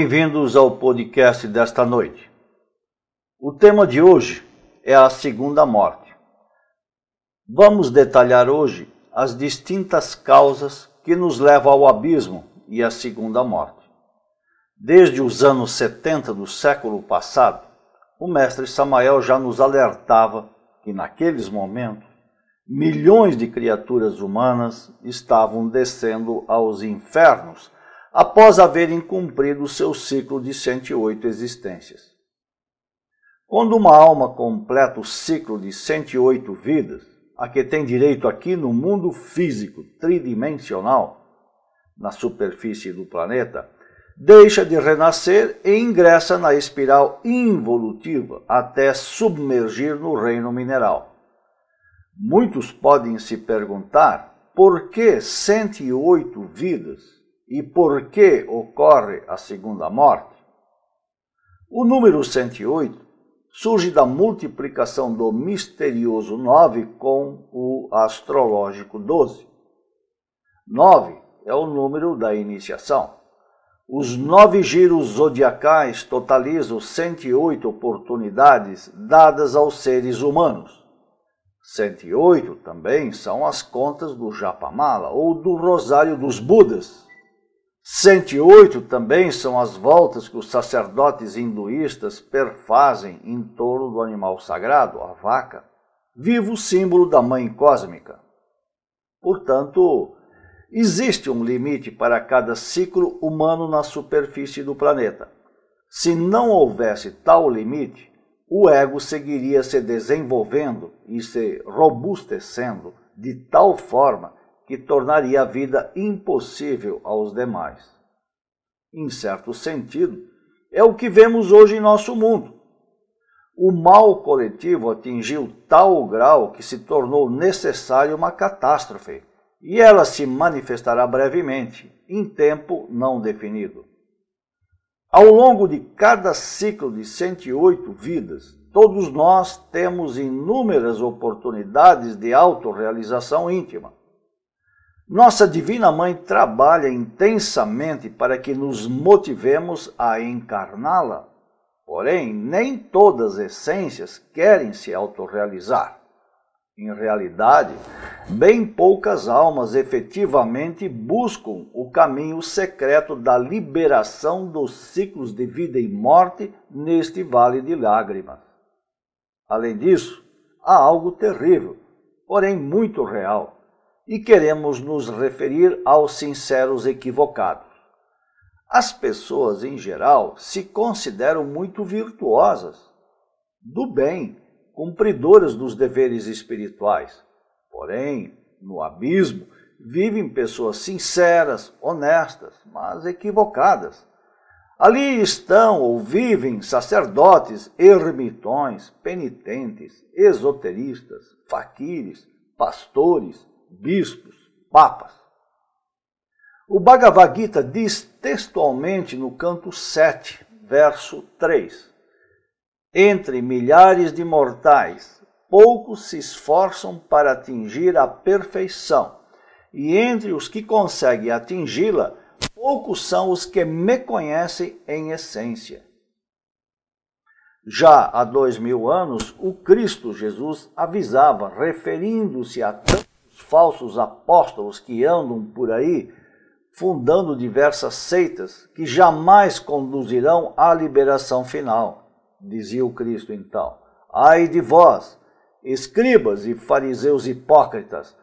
Bem-vindos ao podcast desta noite. O tema de hoje é a segunda morte. Vamos detalhar hoje as distintas causas que nos levam ao abismo e à segunda morte. Desde os anos 70 do século passado, o mestre Samael já nos alertava que naqueles momentos milhões de criaturas humanas estavam descendo aos infernos após haverem cumprido o seu ciclo de 108 existências. Quando uma alma completa o ciclo de 108 vidas, a que tem direito aqui no mundo físico tridimensional, na superfície do planeta, deixa de renascer e ingressa na espiral involutiva até submergir no reino mineral. Muitos podem se perguntar por que 108 vidas e por que ocorre a segunda morte? O número 108 surge da multiplicação do misterioso 9 com o astrológico 12. 9 é o número da iniciação. Os nove giros zodiacais totalizam 108 oportunidades dadas aos seres humanos. 108 também são as contas do Japamala ou do Rosário dos Budas, 108 também são as voltas que os sacerdotes hinduístas perfazem em torno do animal sagrado, a vaca, vivo símbolo da mãe cósmica. Portanto, existe um limite para cada ciclo humano na superfície do planeta. Se não houvesse tal limite, o ego seguiria se desenvolvendo e se robustecendo de tal forma que tornaria a vida impossível aos demais. Em certo sentido, é o que vemos hoje em nosso mundo. O mal coletivo atingiu tal grau que se tornou necessária uma catástrofe, e ela se manifestará brevemente, em tempo não definido. Ao longo de cada ciclo de 108 vidas, todos nós temos inúmeras oportunidades de autorrealização íntima. Nossa Divina Mãe trabalha intensamente para que nos motivemos a encarná-la, porém, nem todas as essências querem se autorrealizar. Em realidade, bem poucas almas efetivamente buscam o caminho secreto da liberação dos ciclos de vida e morte neste vale de lágrimas. Além disso, há algo terrível, porém muito real e queremos nos referir aos sinceros equivocados. As pessoas em geral se consideram muito virtuosas, do bem, cumpridoras dos deveres espirituais. Porém, no abismo, vivem pessoas sinceras, honestas, mas equivocadas. Ali estão ou vivem sacerdotes, ermitões, penitentes, esoteristas, faquires, pastores, bispos, papas. O Bhagavad Gita diz textualmente no canto 7, verso 3: Entre milhares de mortais, poucos se esforçam para atingir a perfeição, e entre os que conseguem atingi-la, poucos são os que me conhecem em essência. Já há dois mil anos, o Cristo Jesus avisava, referindo-se a tantos falsos apóstolos que andam por aí fundando diversas seitas que jamais conduzirão à liberação final, dizia o Cristo então. Ai de vós, escribas e fariseus hipócritas,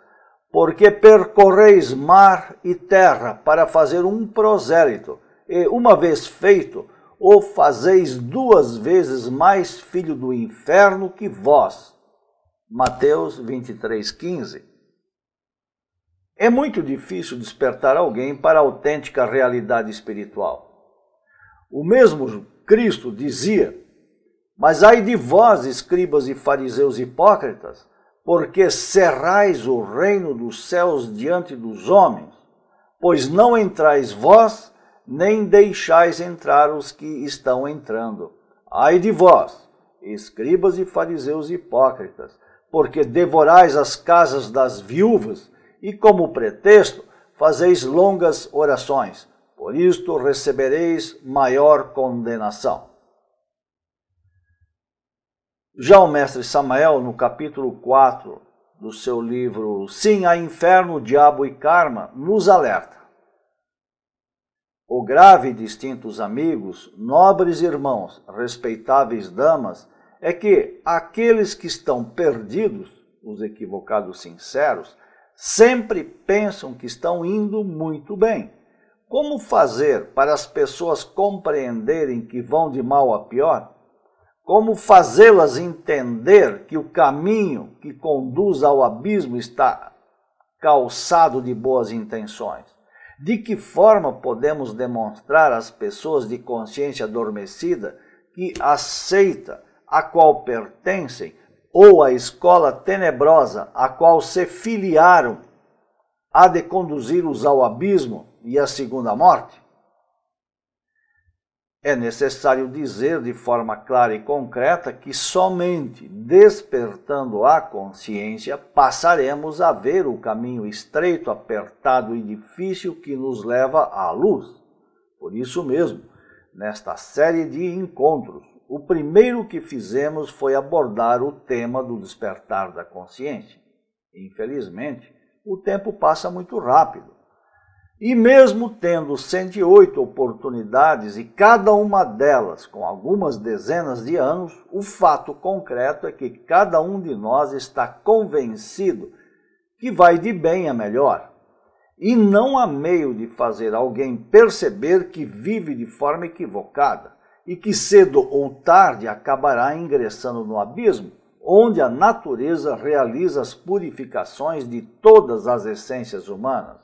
porque percorreis mar e terra para fazer um prosélito, e uma vez feito, o fazeis duas vezes mais filho do inferno que vós. Mateus 23, 15. É muito difícil despertar alguém para a autêntica realidade espiritual. O mesmo Cristo dizia: Mas ai de vós, escribas e fariseus hipócritas, porque cerrais o reino dos céus diante dos homens, pois não entrais vós, nem deixais entrar os que estão entrando. Ai de vós, escribas e fariseus hipócritas, porque devorais as casas das viúvas e, como pretexto, fazeis longas orações, por isto recebereis maior condenação. Já o mestre Samael, no capítulo 4 do seu livro Sim a Inferno, Diabo e Karma, nos alerta. O grave, distintos amigos, nobres irmãos, respeitáveis damas, é que aqueles que estão perdidos, os equivocados sinceros, sempre pensam que estão indo muito bem. Como fazer para as pessoas compreenderem que vão de mal a pior? Como fazê-las entender que o caminho que conduz ao abismo está calçado de boas intenções? De que forma podemos demonstrar às pessoas de consciência adormecida que aceita a qual pertencem ou a escola tenebrosa a qual se filiaram há de conduzir-os ao abismo e à segunda morte? É necessário dizer de forma clara e concreta que somente despertando a consciência passaremos a ver o caminho estreito, apertado e difícil que nos leva à luz. Por isso mesmo, nesta série de encontros, o primeiro que fizemos foi abordar o tema do despertar da consciência. Infelizmente, o tempo passa muito rápido. E mesmo tendo 108 oportunidades, e cada uma delas com algumas dezenas de anos, o fato concreto é que cada um de nós está convencido que vai de bem a melhor. E não há meio de fazer alguém perceber que vive de forma equivocada e que cedo ou tarde acabará ingressando no abismo, onde a natureza realiza as purificações de todas as essências humanas.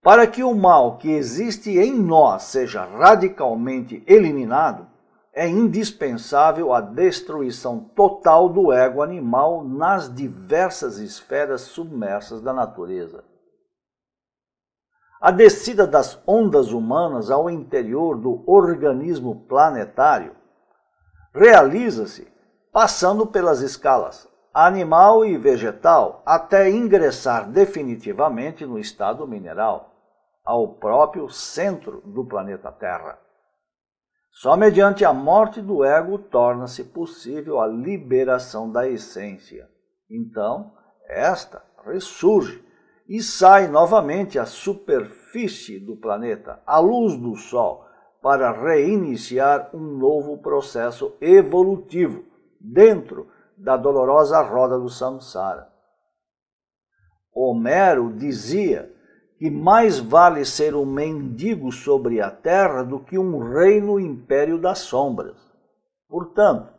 Para que o mal que existe em nós seja radicalmente eliminado, é indispensável a destruição total do ego animal nas diversas esferas submersas da natureza. A descida das ondas humanas ao interior do organismo planetário realiza-se passando pelas escalas animal e vegetal até ingressar definitivamente no estado mineral, ao próprio centro do planeta Terra. Só mediante a morte do ego torna-se possível a liberação da essência. Então, esta ressurge e sai novamente à superfície do planeta, à luz do Sol, para reiniciar um novo processo evolutivo dentro da dolorosa roda do samsara. Homero dizia que mais vale ser um mendigo sobre a terra do que um rei no império das sombras. Portanto,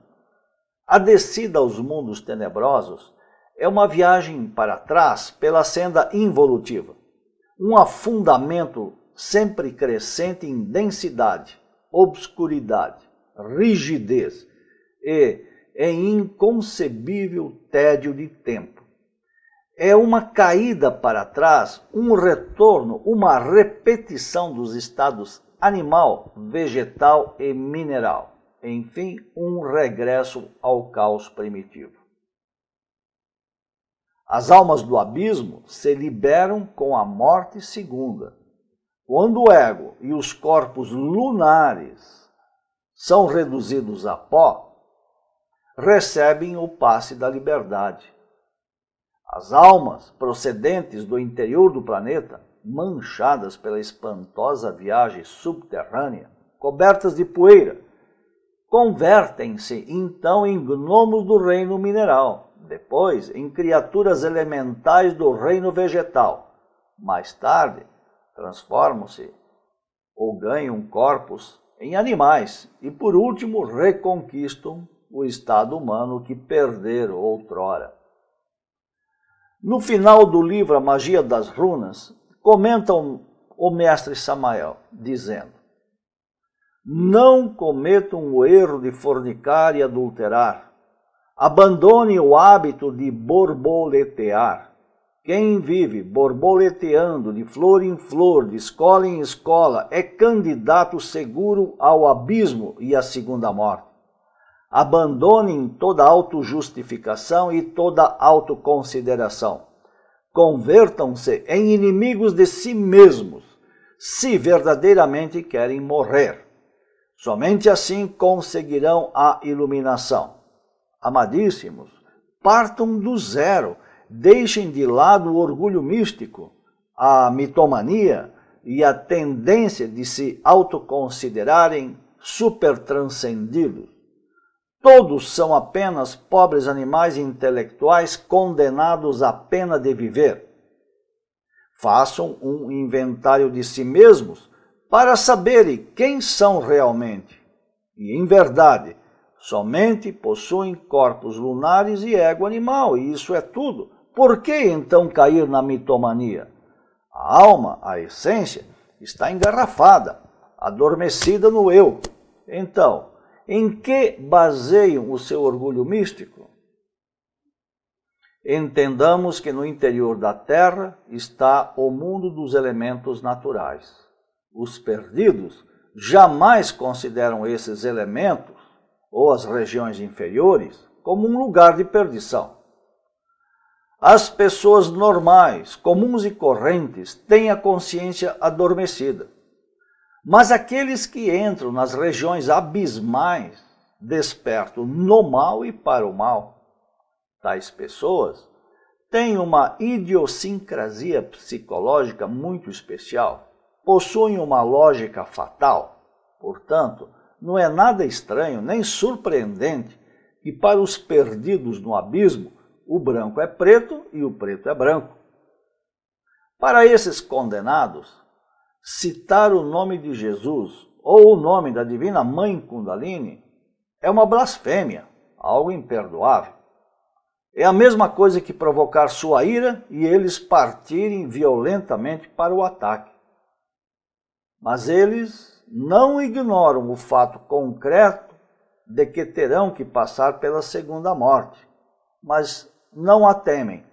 a descida aos mundos tenebrosos é uma viagem para trás pela senda involutiva, um afundamento sempre crescente em densidade, obscuridade, rigidez e em inconcebível tédio de tempo. É uma caída para trás, um retorno, uma repetição dos estados animal, vegetal e mineral. Enfim, um regresso ao caos primitivo. As almas do abismo se liberam com a morte segunda. Quando o ego e os corpos lunares são reduzidos a pó, recebem o passe da liberdade. As almas procedentes do interior do planeta, manchadas pela espantosa viagem subterrânea, cobertas de poeira, convertem-se então em gnomos do reino mineral depois em criaturas elementais do reino vegetal. Mais tarde, transformam-se ou ganham corpos em animais e, por último, reconquistam o estado humano que perderam outrora. No final do livro A Magia das Runas, comentam o mestre Samael, dizendo: Não cometam o erro de fornicar e adulterar Abandone o hábito de borboletear. Quem vive borboleteando de flor em flor, de escola em escola, é candidato seguro ao abismo e à segunda morte. Abandonem toda autojustificação e toda autoconsideração. Convertam-se em inimigos de si mesmos, se verdadeiramente querem morrer. Somente assim conseguirão a iluminação. Amadíssimos, partam do zero, deixem de lado o orgulho místico, a mitomania e a tendência de se autoconsiderarem supertranscendidos. Todos são apenas pobres animais intelectuais condenados à pena de viver. Façam um inventário de si mesmos para saberem quem são realmente. E, em verdade, Somente possuem corpos lunares e ego animal, e isso é tudo. Por que então cair na mitomania? A alma, a essência, está engarrafada, adormecida no eu. Então, em que baseiam o seu orgulho místico? Entendamos que no interior da Terra está o mundo dos elementos naturais. Os perdidos jamais consideram esses elementos ou as regiões inferiores como um lugar de perdição. As pessoas normais, comuns e correntes têm a consciência adormecida. Mas aqueles que entram nas regiões abismais despertam no mal e para o mal. Tais pessoas têm uma idiosincrasia psicológica muito especial, possuem uma lógica fatal, portanto, não é nada estranho nem surpreendente que, para os perdidos no abismo, o branco é preto e o preto é branco. Para esses condenados, citar o nome de Jesus ou o nome da Divina Mãe Kundalini é uma blasfêmia, algo imperdoável. É a mesma coisa que provocar sua ira e eles partirem violentamente para o ataque. Mas eles não ignoram o fato concreto de que terão que passar pela segunda morte, mas não a temem.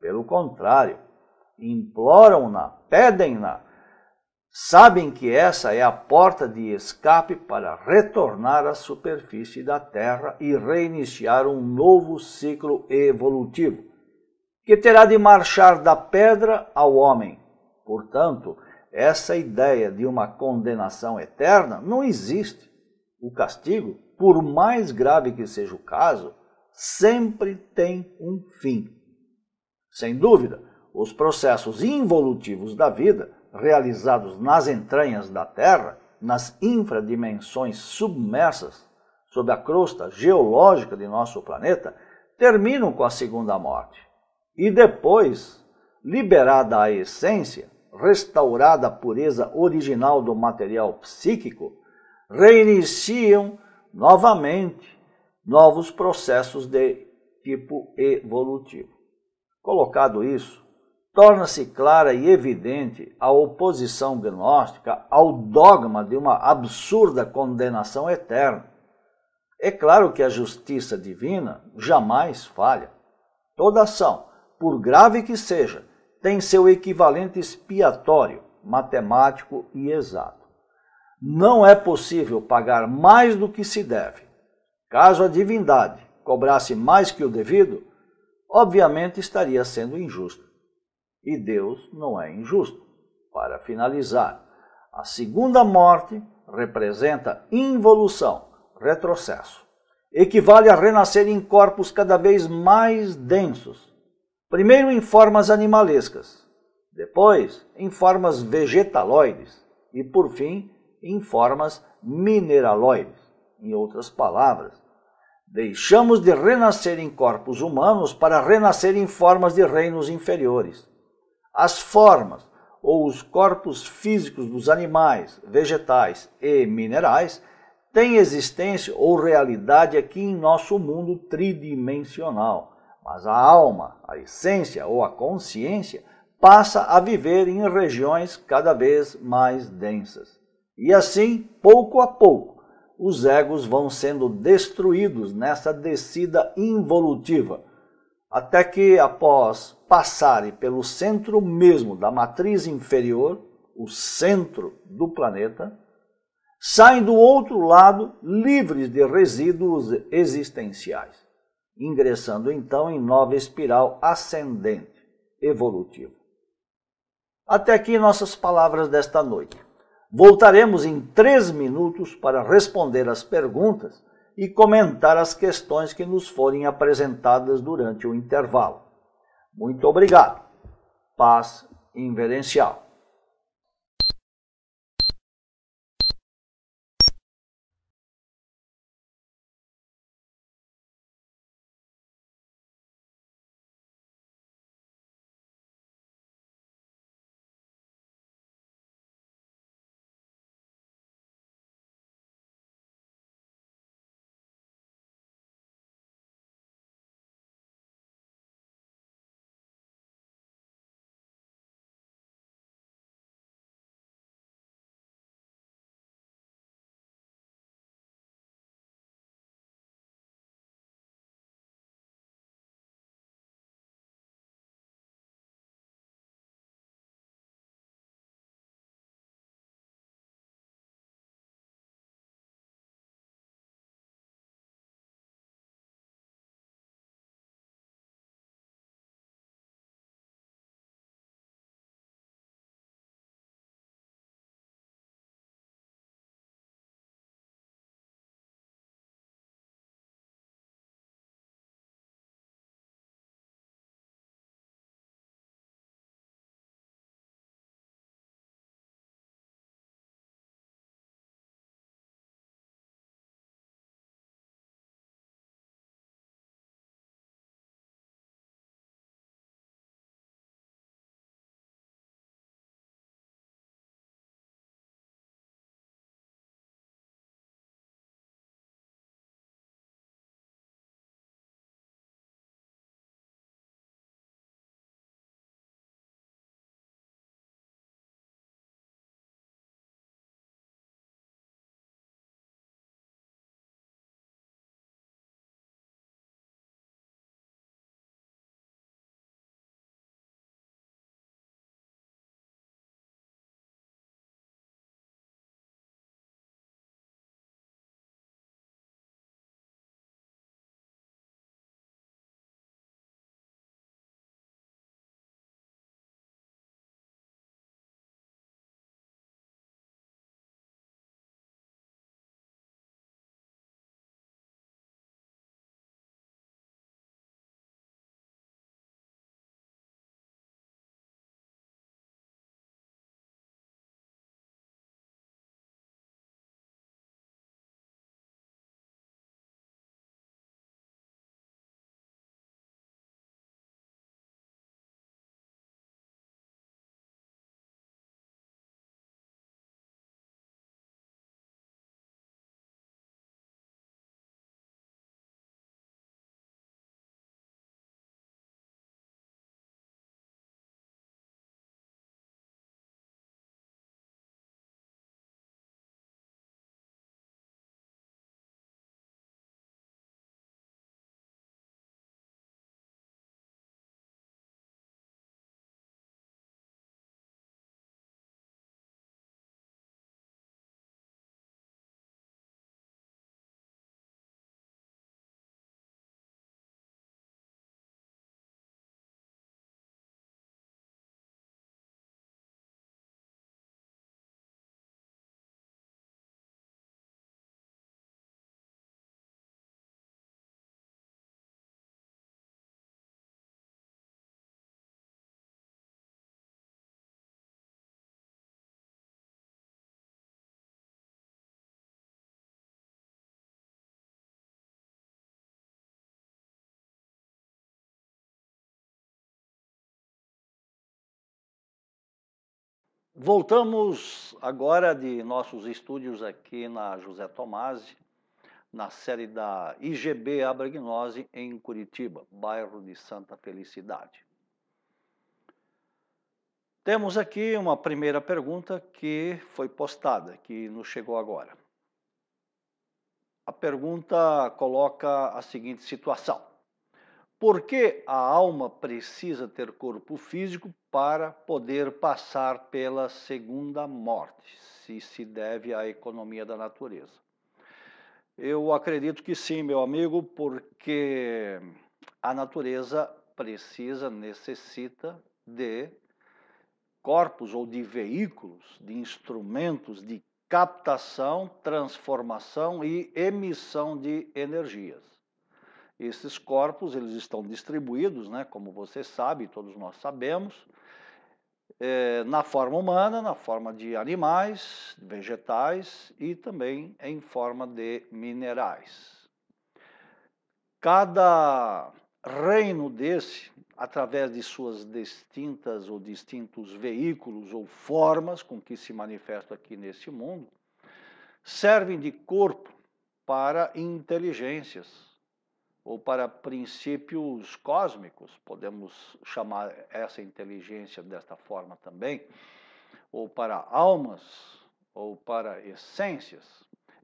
Pelo contrário, imploram-na, pedem-na. Sabem que essa é a porta de escape para retornar à superfície da Terra e reiniciar um novo ciclo evolutivo, que terá de marchar da pedra ao homem. Portanto, essa ideia de uma condenação eterna não existe. O castigo, por mais grave que seja o caso, sempre tem um fim. Sem dúvida, os processos involutivos da vida, realizados nas entranhas da Terra, nas infradimensões submersas sob a crosta geológica de nosso planeta, terminam com a segunda morte. E depois, liberada a essência, restaurada a pureza original do material psíquico, reiniciam novamente novos processos de tipo evolutivo. Colocado isso, torna-se clara e evidente a oposição gnóstica ao dogma de uma absurda condenação eterna. É claro que a justiça divina jamais falha. Toda ação, por grave que seja, tem seu equivalente expiatório, matemático e exato. Não é possível pagar mais do que se deve. Caso a divindade cobrasse mais que o devido, obviamente estaria sendo injusto. E Deus não é injusto. Para finalizar, a segunda morte representa involução, retrocesso. Equivale a renascer em corpos cada vez mais densos, Primeiro em formas animalescas, depois em formas vegetaloides e, por fim, em formas mineraloides. Em outras palavras, deixamos de renascer em corpos humanos para renascer em formas de reinos inferiores. As formas ou os corpos físicos dos animais, vegetais e minerais têm existência ou realidade aqui em nosso mundo tridimensional mas a alma, a essência ou a consciência passa a viver em regiões cada vez mais densas. E assim, pouco a pouco, os egos vão sendo destruídos nessa descida involutiva, até que, após passarem pelo centro mesmo da matriz inferior, o centro do planeta, saem do outro lado livres de resíduos existenciais ingressando então em nova espiral ascendente, evolutiva. Até aqui nossas palavras desta noite. Voltaremos em três minutos para responder as perguntas e comentar as questões que nos forem apresentadas durante o intervalo. Muito obrigado. Paz inverencial. Voltamos agora de nossos estúdios aqui na José Tomasi, na série da IGB Abragnose em Curitiba, bairro de Santa Felicidade. Temos aqui uma primeira pergunta que foi postada, que nos chegou agora. A pergunta coloca a seguinte situação: por que a alma precisa ter corpo físico para poder passar pela segunda morte, se se deve à economia da natureza? Eu acredito que sim, meu amigo, porque a natureza precisa, necessita de corpos ou de veículos, de instrumentos de captação, transformação e emissão de energias. Esses corpos eles estão distribuídos, né, como você sabe, todos nós sabemos, é, na forma humana, na forma de animais, vegetais e também em forma de minerais. Cada reino desse, através de suas distintas ou distintos veículos ou formas com que se manifesta aqui nesse mundo, servem de corpo para inteligências ou para princípios cósmicos, podemos chamar essa inteligência desta forma também, ou para almas, ou para essências.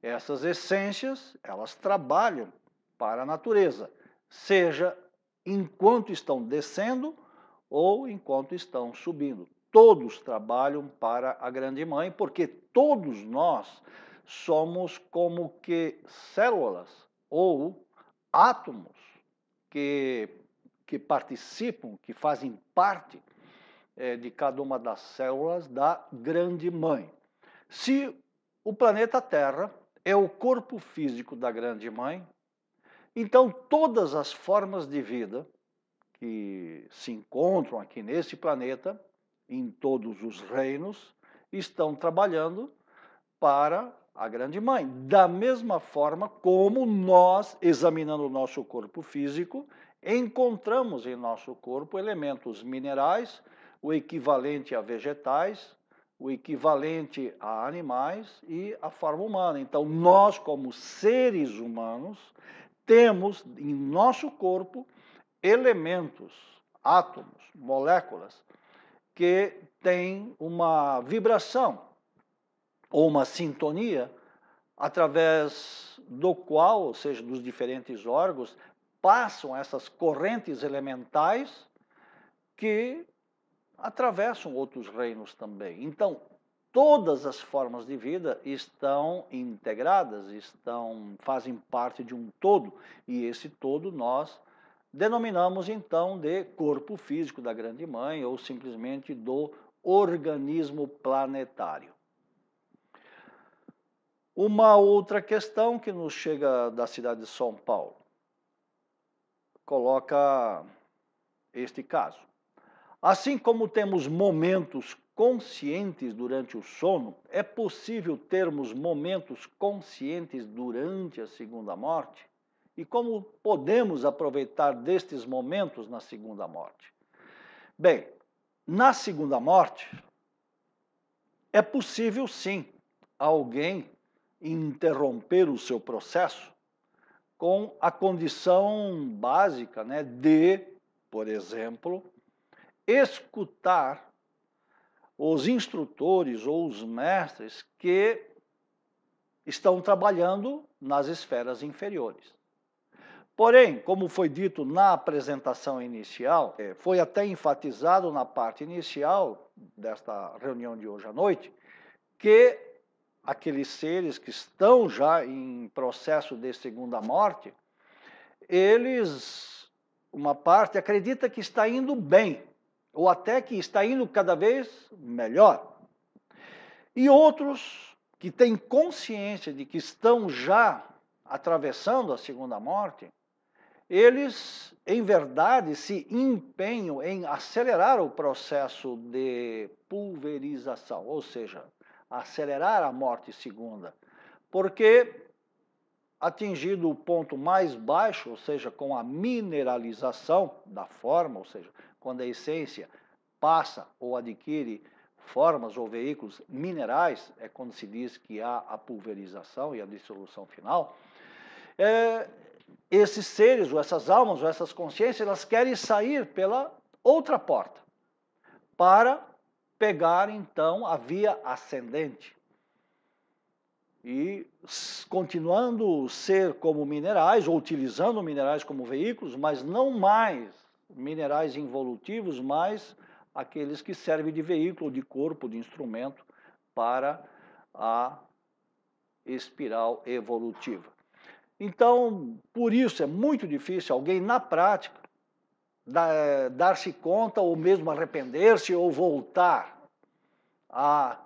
Essas essências, elas trabalham para a natureza, seja enquanto estão descendo ou enquanto estão subindo. Todos trabalham para a grande mãe, porque todos nós somos como que células ou átomos que, que participam, que fazem parte é, de cada uma das células da Grande Mãe. Se o planeta Terra é o corpo físico da Grande Mãe, então todas as formas de vida que se encontram aqui nesse planeta, em todos os reinos, estão trabalhando para a grande mãe. Da mesma forma como nós, examinando o nosso corpo físico, encontramos em nosso corpo elementos minerais, o equivalente a vegetais, o equivalente a animais e a forma humana. Então, nós, como seres humanos, temos em nosso corpo elementos, átomos, moléculas, que têm uma vibração ou uma sintonia através do qual, ou seja, dos diferentes órgãos, passam essas correntes elementais que atravessam outros reinos também. Então, todas as formas de vida estão integradas, estão fazem parte de um todo, e esse todo nós denominamos então de corpo físico da grande mãe ou simplesmente do organismo planetário. Uma outra questão que nos chega da cidade de São Paulo coloca este caso. Assim como temos momentos conscientes durante o sono, é possível termos momentos conscientes durante a segunda morte? E como podemos aproveitar destes momentos na segunda morte? Bem, na segunda morte, é possível sim alguém interromper o seu processo com a condição básica né, de, por exemplo, escutar os instrutores ou os mestres que estão trabalhando nas esferas inferiores. Porém, como foi dito na apresentação inicial, eh, foi até enfatizado na parte inicial desta reunião de hoje à noite, que aqueles seres que estão já em processo de segunda morte, eles, uma parte, acredita que está indo bem, ou até que está indo cada vez melhor. E outros que têm consciência de que estão já atravessando a segunda morte, eles, em verdade, se empenham em acelerar o processo de pulverização, ou seja, acelerar a morte segunda, porque atingido o ponto mais baixo, ou seja, com a mineralização da forma, ou seja, quando a essência passa ou adquire formas ou veículos minerais, é quando se diz que há a pulverização e a dissolução final, é, esses seres, ou essas almas, ou essas consciências, elas querem sair pela outra porta para pegar então a via ascendente. E continuando ser como minerais, ou utilizando minerais como veículos, mas não mais minerais involutivos, mas aqueles que servem de veículo, de corpo, de instrumento para a espiral evolutiva. Então, por isso é muito difícil alguém na prática dar-se conta ou mesmo arrepender-se ou voltar a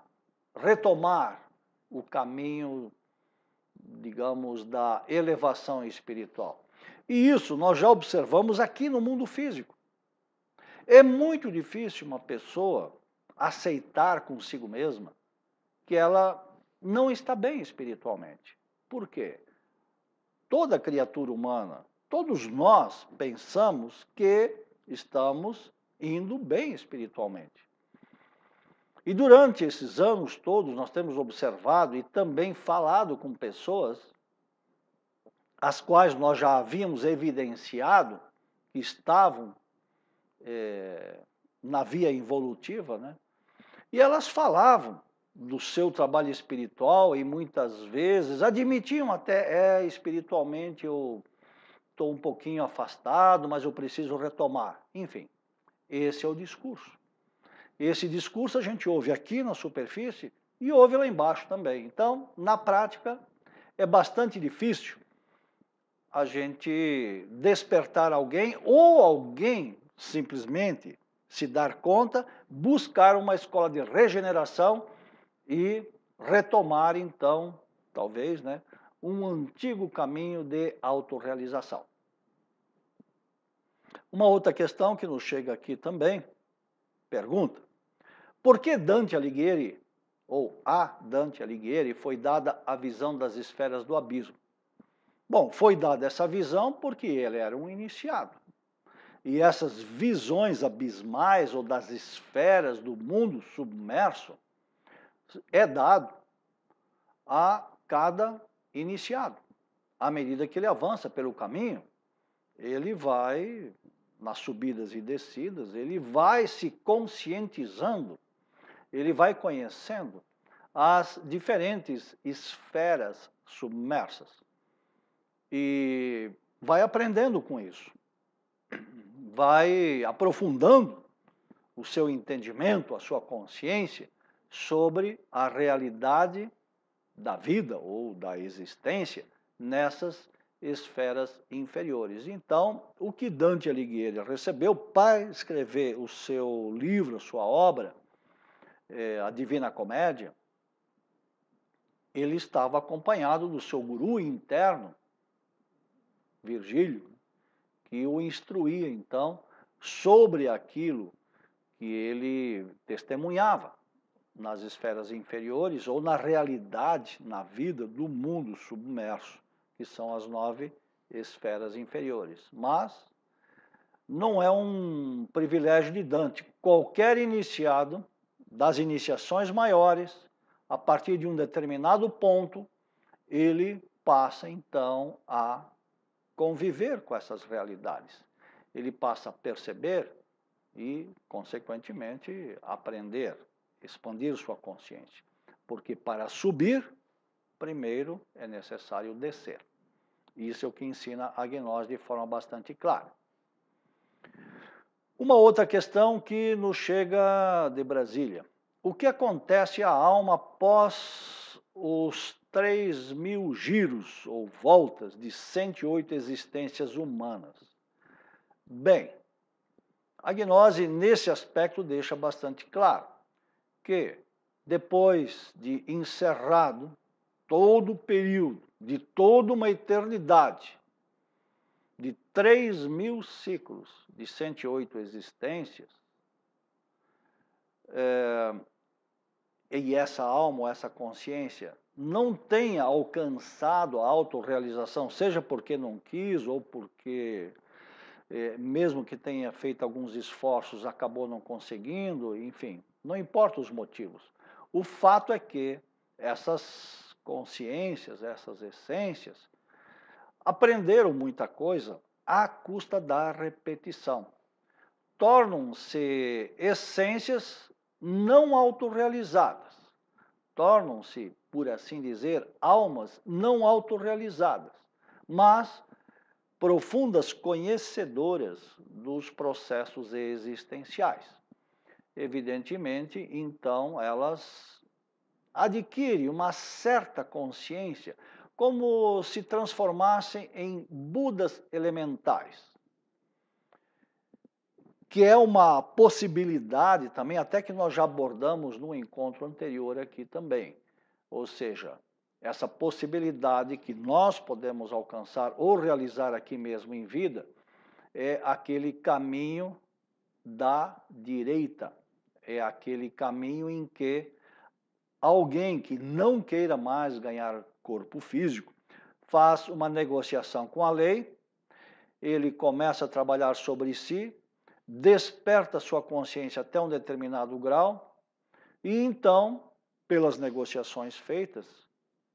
retomar o caminho, digamos, da elevação espiritual. E isso nós já observamos aqui no mundo físico. É muito difícil uma pessoa aceitar consigo mesma que ela não está bem espiritualmente. Por quê? Toda criatura humana todos nós pensamos que estamos indo bem espiritualmente. E durante esses anos todos, nós temos observado e também falado com pessoas as quais nós já havíamos evidenciado que estavam é, na via involutiva, né? E elas falavam do seu trabalho espiritual e muitas vezes admitiam até é espiritualmente eu estou um pouquinho afastado, mas eu preciso retomar. Enfim, esse é o discurso. Esse discurso a gente ouve aqui na superfície e ouve lá embaixo também. Então, na prática, é bastante difícil a gente despertar alguém ou alguém simplesmente se dar conta, buscar uma escola de regeneração e retomar então, talvez, né, um antigo caminho de autorrealização. Uma outra questão que nos chega aqui também, pergunta: por que Dante Alighieri, ou a Dante Alighieri, foi dada a visão das esferas do abismo? Bom, foi dada essa visão porque ele era um iniciado. E essas visões abismais ou das esferas do mundo submerso é dado a cada iniciado. À medida que ele avança pelo caminho, ele vai nas subidas e descidas, ele vai se conscientizando, ele vai conhecendo as diferentes esferas submersas e vai aprendendo com isso, vai aprofundando o seu entendimento, a sua consciência sobre a realidade da vida ou da existência nessas esferas inferiores. Então, o que Dante Alighieri recebeu para escrever o seu livro, sua obra, é, A Divina Comédia, ele estava acompanhado do seu guru interno, Virgílio, que o instruía, então, sobre aquilo que ele testemunhava nas esferas inferiores ou na realidade, na vida do mundo submerso que são as nove esferas inferiores. Mas não é um privilégio de Dante. Qualquer iniciado das iniciações maiores, a partir de um determinado ponto, ele passa então a conviver com essas realidades. Ele passa a perceber e, consequentemente, aprender, expandir sua consciência. Porque para subir, primeiro é necessário descer. Isso é o que ensina gnose de forma bastante clara. Uma outra questão que nos chega de Brasília. O que acontece à alma após os 3 mil giros ou voltas de 108 existências humanas? Bem, a gnose, nesse aspecto, deixa bastante claro que, depois de encerrado todo o período, de toda uma eternidade, de 3 mil ciclos de 108 existências, é, e essa alma, essa consciência, não tenha alcançado a autorrealização, seja porque não quis ou porque, é, mesmo que tenha feito alguns esforços, acabou não conseguindo, enfim, não importa os motivos. O fato é que essas consciências, essas essências, aprenderam muita coisa à custa da repetição. Tornam-se essências não autorrealizadas, tornam-se, por assim dizer, almas não autorrealizadas, mas profundas conhecedoras dos processos existenciais. Evidentemente, então, elas adquire uma certa consciência como se transformassem em Budas elementais, que é uma possibilidade também, até que nós já abordamos no encontro anterior aqui também. Ou seja, essa possibilidade que nós podemos alcançar ou realizar aqui mesmo em vida é aquele caminho da direita, é aquele caminho em que alguém que não queira mais ganhar corpo físico faz uma negociação com a lei, ele começa a trabalhar sobre si, desperta sua consciência até um determinado grau e então, pelas negociações feitas,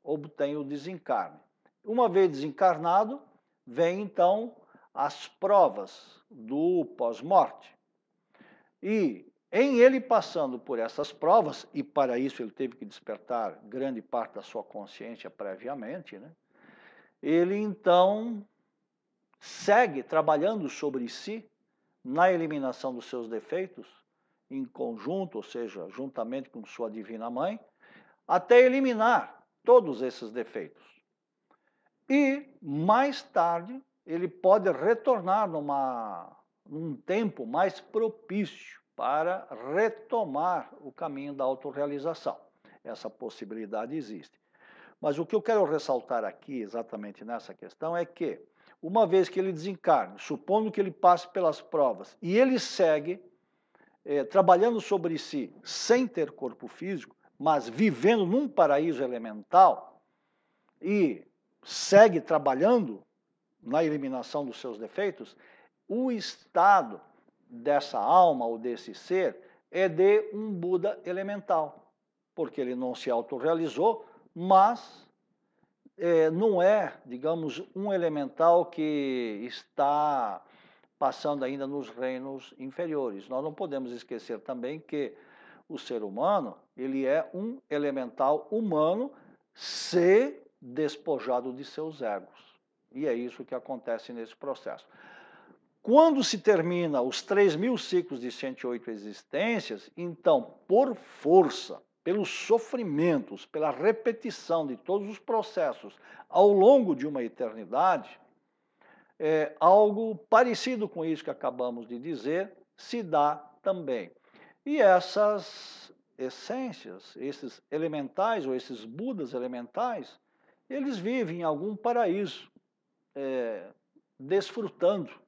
obtém o desencarne. Uma vez desencarnado, vem então as provas do pós-morte. E em ele passando por essas provas, e para isso ele teve que despertar grande parte da sua consciência previamente, né? ele então segue trabalhando sobre si na eliminação dos seus defeitos, em conjunto, ou seja, juntamente com sua divina mãe, até eliminar todos esses defeitos. E mais tarde, ele pode retornar numa, num tempo mais propício para retomar o caminho da autorrealização. Essa possibilidade existe. Mas o que eu quero ressaltar aqui, exatamente nessa questão, é que, uma vez que ele desencarne, supondo que ele passe pelas provas e ele segue eh, trabalhando sobre si sem ter corpo físico, mas vivendo num paraíso elemental e segue trabalhando na eliminação dos seus defeitos, o estado dessa alma ou desse ser é de um Buda elemental, porque ele não se autorrealizou, mas é, não é, digamos, um elemental que está passando ainda nos reinos inferiores. Nós não podemos esquecer também que o ser humano, ele é um elemental humano se despojado de seus egos. E é isso que acontece nesse processo. Quando se termina os 3 mil ciclos de 108 existências, então, por força, pelos sofrimentos, pela repetição de todos os processos ao longo de uma eternidade, é, algo parecido com isso que acabamos de dizer se dá também. E essas essências, esses elementais ou esses Budas elementais, eles vivem em algum paraíso, é, desfrutando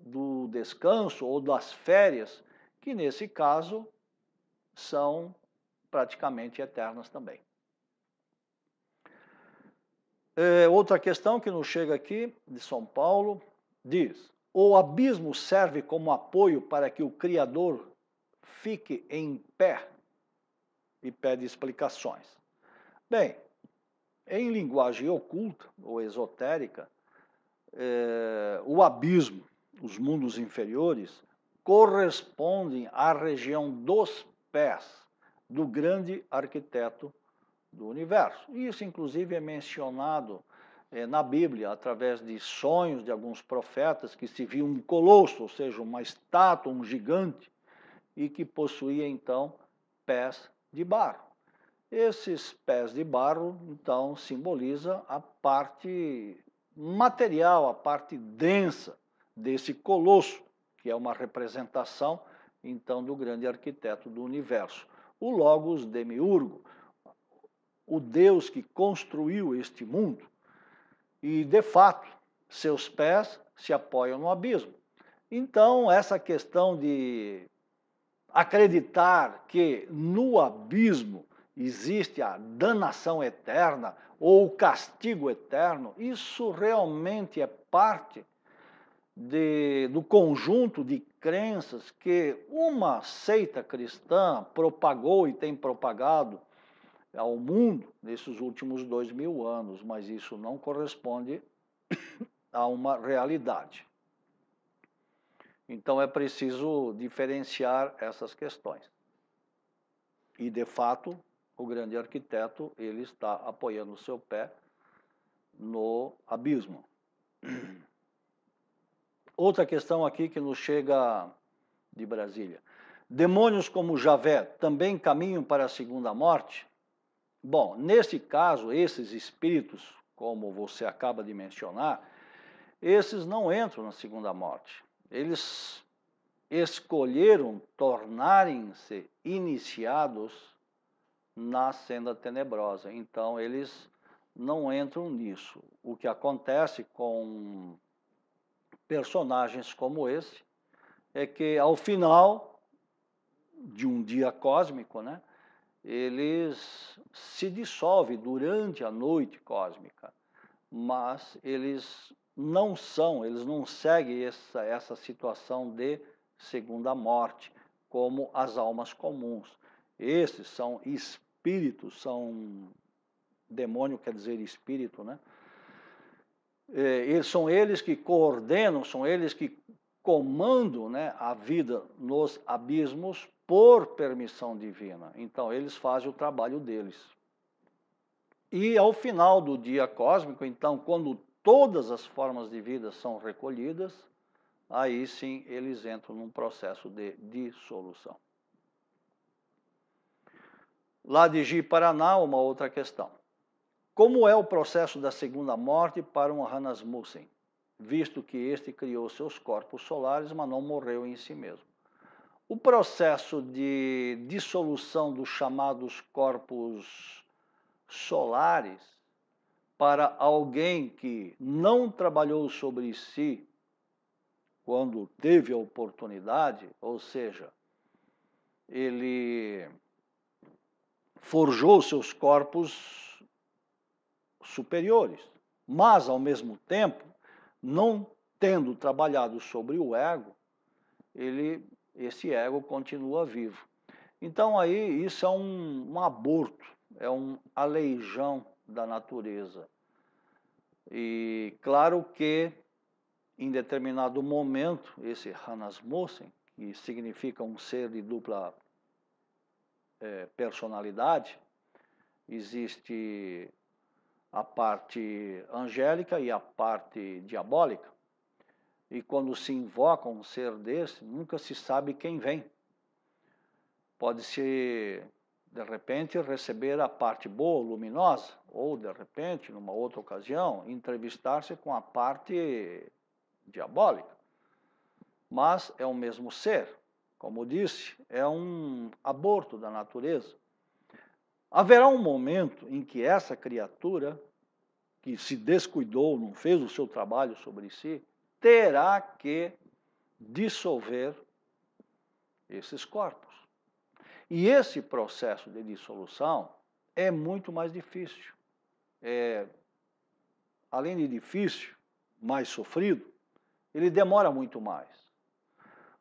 do descanso ou das férias, que nesse caso são praticamente eternas também. É, outra questão que nos chega aqui de São Paulo diz: o abismo serve como apoio para que o Criador fique em pé e pede explicações. Bem, em linguagem oculta ou esotérica, é, o abismo os mundos inferiores, correspondem à região dos pés do grande arquiteto do universo. Isso, inclusive, é mencionado é, na Bíblia através de sonhos de alguns profetas que se viam um colosso, ou seja, uma estátua, um gigante, e que possuía então pés de barro. Esses pés de barro, então, simboliza a parte material, a parte densa desse colosso, que é uma representação, então, do grande arquiteto do universo. O Logos Demiurgo, o Deus que construiu este mundo, e, de fato, seus pés se apoiam no abismo. Então, essa questão de acreditar que no abismo existe a danação eterna ou o castigo eterno, isso realmente é parte de, do conjunto de crenças que uma seita cristã propagou e tem propagado ao mundo nesses últimos dois mil anos, mas isso não corresponde a uma realidade. Então é preciso diferenciar essas questões. E de fato, o grande arquiteto ele está apoiando o seu pé no abismo. Outra questão aqui que nos chega de Brasília. Demônios como Javé também caminham para a segunda morte? Bom, nesse caso, esses espíritos, como você acaba de mencionar, esses não entram na segunda morte. Eles escolheram tornarem-se iniciados na senda tenebrosa. Então, eles não entram nisso. O que acontece com personagens como esse é que, ao final de um dia cósmico, né, eles se dissolvem durante a noite cósmica, mas eles não são, eles não seguem essa, essa situação de segunda morte, como as almas comuns. Esses são espíritos, são. Demônio quer dizer espírito, né? É, eles, são eles que coordenam, são eles que comandam né, a vida nos abismos por permissão divina. Então, eles fazem o trabalho deles. E ao final do dia cósmico, então, quando todas as formas de vida são recolhidas, aí sim eles entram num processo de dissolução. Lá de Ji Paraná, uma outra questão. Como é o processo da segunda morte para um Hannas Mussen, visto que este criou seus corpos solares, mas não morreu em si mesmo? O processo de dissolução dos chamados corpos solares para alguém que não trabalhou sobre si quando teve a oportunidade, ou seja, ele forjou seus corpos superiores, mas ao mesmo tempo, não tendo trabalhado sobre o ego, ele, esse ego continua vivo. Então aí isso é um, um aborto, é um aleijão da natureza. E claro que em determinado momento esse Hannas Mosen, que significa um ser de dupla é, personalidade, existe a parte angélica e a parte diabólica. E quando se invoca um ser desse, nunca se sabe quem vem. Pode-se, de repente, receber a parte boa, luminosa, ou, de repente, numa outra ocasião, entrevistar-se com a parte diabólica. Mas é o mesmo ser. Como disse, é um aborto da natureza Haverá um momento em que essa criatura, que se descuidou, não fez o seu trabalho sobre si, terá que dissolver esses corpos. E esse processo de dissolução é muito mais difícil. É, além de difícil, mais sofrido, ele demora muito mais.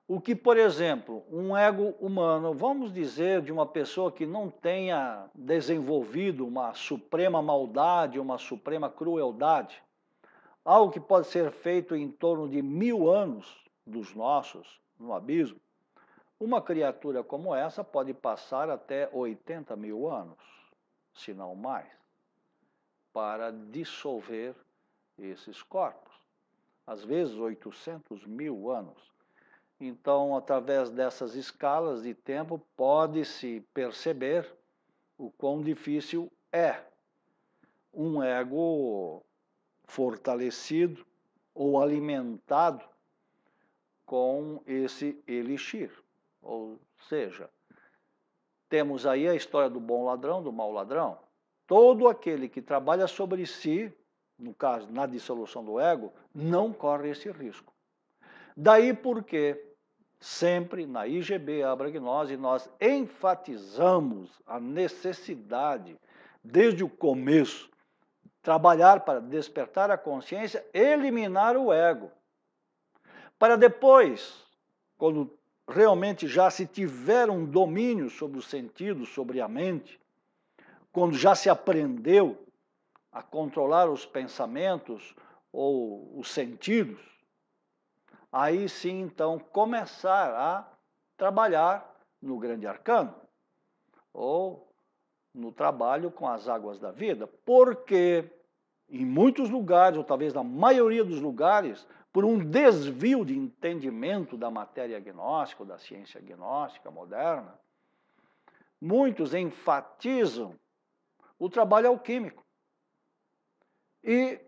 O que, por exemplo, um ego humano, vamos dizer, de uma pessoa que não tenha desenvolvido uma suprema maldade, uma suprema crueldade, algo que pode ser feito em torno de mil anos dos nossos, no abismo, uma criatura como essa pode passar até 80 mil anos, se não mais, para dissolver esses corpos. Às vezes, 800 mil anos. Então, através dessas escalas de tempo, pode-se perceber o quão difícil é um ego fortalecido ou alimentado com esse elixir. Ou seja, temos aí a história do bom ladrão, do mau ladrão. Todo aquele que trabalha sobre si, no caso, na dissolução do ego, não corre esse risco. Daí porque Sempre na IGB Abragnose nós enfatizamos a necessidade, desde o começo, trabalhar para despertar a consciência, eliminar o ego. Para depois, quando realmente já se tiver um domínio sobre o sentido, sobre a mente, quando já se aprendeu a controlar os pensamentos ou os sentidos, aí sim então começar a trabalhar no grande arcano ou no trabalho com as águas da vida, porque em muitos lugares, ou talvez na maioria dos lugares, por um desvio de entendimento da matéria gnóstica, ou da ciência gnóstica moderna, muitos enfatizam o trabalho alquímico. E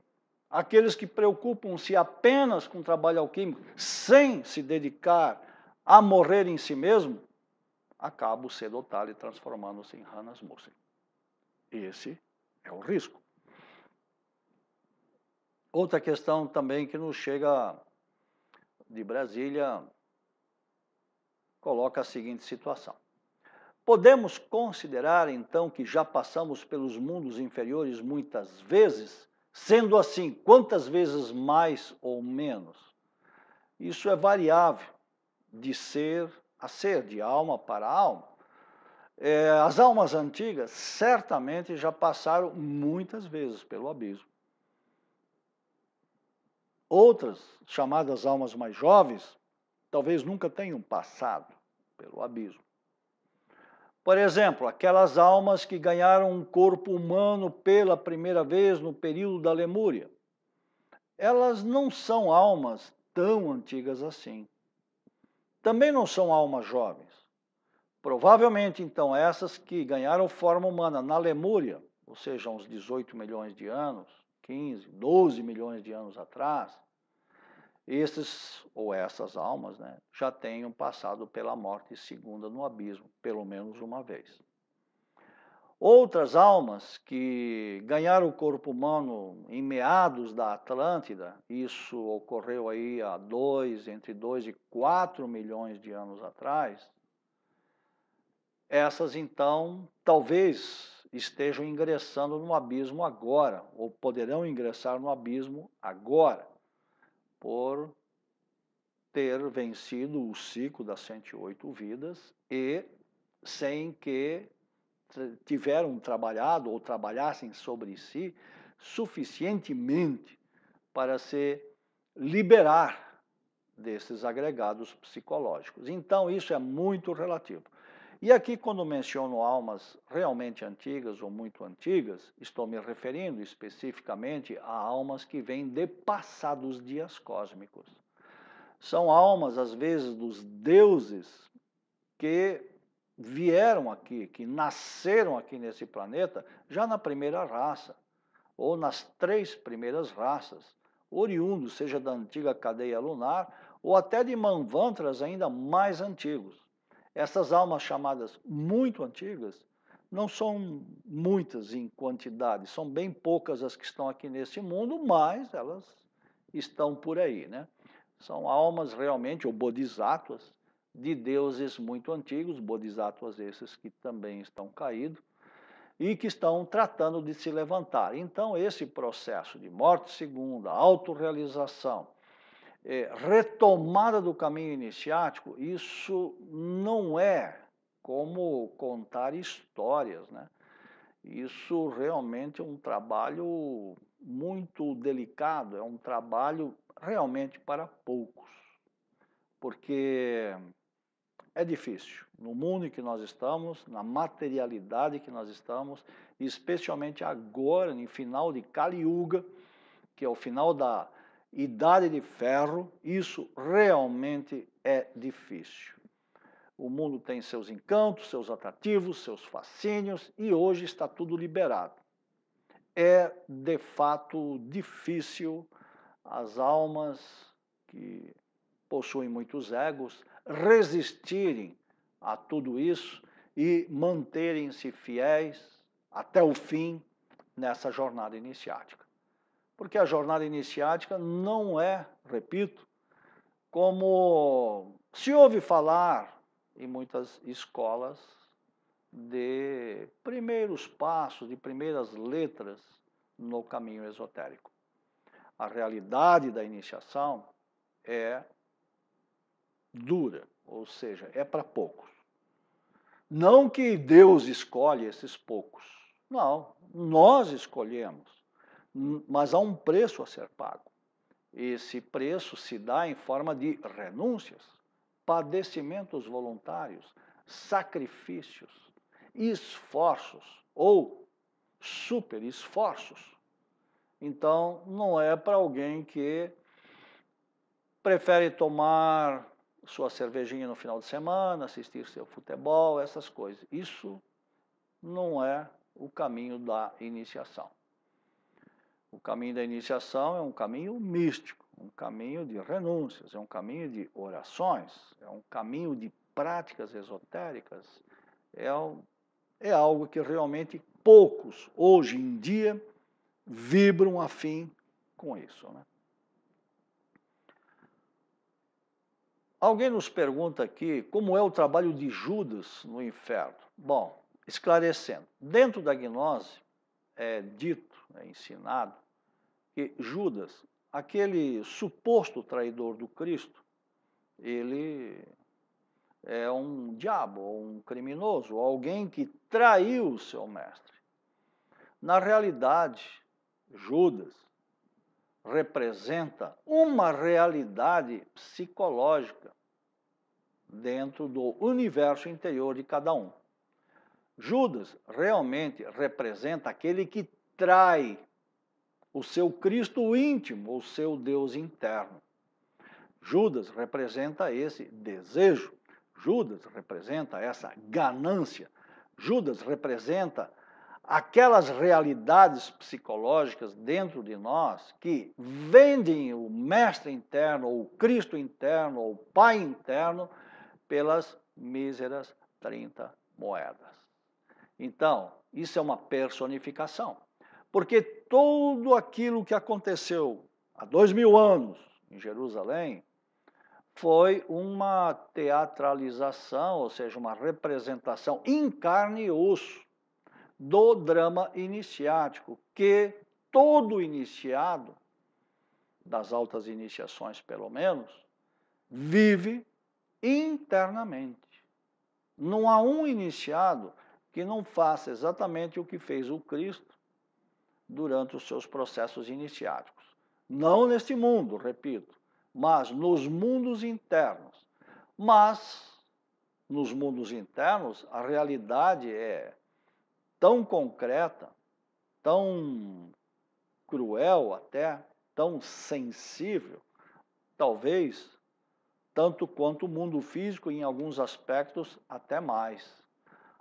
aqueles que preocupam-se apenas com o trabalho alquímico, sem se dedicar a morrer em si mesmo, acabam cedo ou e transformando-se em Hannas Mosen. Esse é o risco. Outra questão também que nos chega de Brasília coloca a seguinte situação. Podemos considerar, então, que já passamos pelos mundos inferiores muitas vezes Sendo assim, quantas vezes mais ou menos? Isso é variável de ser a ser, de alma para alma. É, as almas antigas certamente já passaram muitas vezes pelo abismo. Outras, chamadas almas mais jovens, talvez nunca tenham passado pelo abismo. Por exemplo, aquelas almas que ganharam um corpo humano pela primeira vez no período da Lemúria. Elas não são almas tão antigas assim. Também não são almas jovens. Provavelmente, então, essas que ganharam forma humana na Lemúria, ou seja, uns 18 milhões de anos, 15, 12 milhões de anos atrás, esses ou essas almas né, já tenham passado pela morte segunda no abismo, pelo menos uma vez. Outras almas que ganharam o corpo humano em meados da Atlântida, isso ocorreu aí há dois, entre 2 e 4 milhões de anos atrás, essas então talvez estejam ingressando no abismo agora, ou poderão ingressar no abismo agora por ter vencido o ciclo das 108 vidas e sem que tiveram trabalhado ou trabalhassem sobre si suficientemente para se liberar desses agregados psicológicos. Então, isso é muito relativo. E aqui, quando menciono almas realmente antigas ou muito antigas, estou me referindo especificamente a almas que vêm de passados dias cósmicos. São almas, às vezes, dos deuses que vieram aqui, que nasceram aqui nesse planeta, já na primeira raça, ou nas três primeiras raças, oriundos, seja da antiga cadeia lunar, ou até de manvantras ainda mais antigos. Essas almas chamadas muito antigas não são muitas em quantidade, são bem poucas as que estão aqui nesse mundo, mas elas estão por aí, né? São almas realmente, ou bodhisattvas, de deuses muito antigos, bodhisattvas esses que também estão caídos e que estão tratando de se levantar. Então, esse processo de morte segunda, autorrealização, é, retomada do caminho iniciático, isso não é como contar histórias, né? Isso realmente é um trabalho muito delicado, é um trabalho realmente para poucos, porque é difícil. No mundo em que nós estamos, na materialidade que nós estamos, especialmente agora, no final de Kali Yuga, que é o final da idade de ferro, isso realmente é difícil. O mundo tem seus encantos, seus atrativos, seus fascínios e hoje está tudo liberado. É de fato difícil as almas que possuem muitos egos resistirem a tudo isso e manterem-se fiéis até o fim nessa jornada iniciática porque a jornada iniciática não é, repito, como se ouve falar em muitas escolas de primeiros passos, de primeiras letras no caminho esotérico. A realidade da iniciação é dura, ou seja, é para poucos. Não que Deus escolhe esses poucos. Não, nós escolhemos. Hum, mas há um preço a ser pago. Esse preço se dá em forma de renúncias, padecimentos voluntários, sacrifícios, esforços ou super esforços. Então, não é para alguém que prefere tomar sua cervejinha no final de semana, assistir seu futebol, essas coisas. Isso não é o caminho da iniciação. O caminho da iniciação é um caminho místico, um caminho de renúncias, é um caminho de orações, é um caminho de práticas esotéricas. É, é algo que realmente poucos, hoje em dia, vibram afim com isso. Né? Alguém nos pergunta aqui como é o trabalho de Judas no inferno. Bom, esclarecendo, dentro da gnose é dito, é ensinado, que Judas, aquele suposto traidor do Cristo, ele é um diabo, um criminoso, alguém que traiu o seu mestre. Na realidade, Judas representa uma realidade psicológica dentro do universo interior de cada um. Judas realmente representa aquele que trai o seu Cristo íntimo, o seu Deus interno. Judas representa esse desejo, Judas representa essa ganância, Judas representa aquelas realidades psicológicas dentro de nós que vendem o mestre interno, o Cristo interno, o Pai interno, pelas míseras 30 moedas. Então, isso é uma personificação. Porque tudo aquilo que aconteceu há dois mil anos em Jerusalém foi uma teatralização, ou seja, uma representação em carne e osso do drama iniciático, que todo iniciado, das altas iniciações pelo menos, vive internamente. Não há um iniciado que não faça exatamente o que fez o Cristo durante os seus processos iniciáticos. Não neste mundo, repito, mas nos mundos internos. Mas nos mundos internos, a realidade é tão concreta, tão cruel até, tão sensível, talvez tanto quanto o mundo físico, em alguns aspectos, até mais.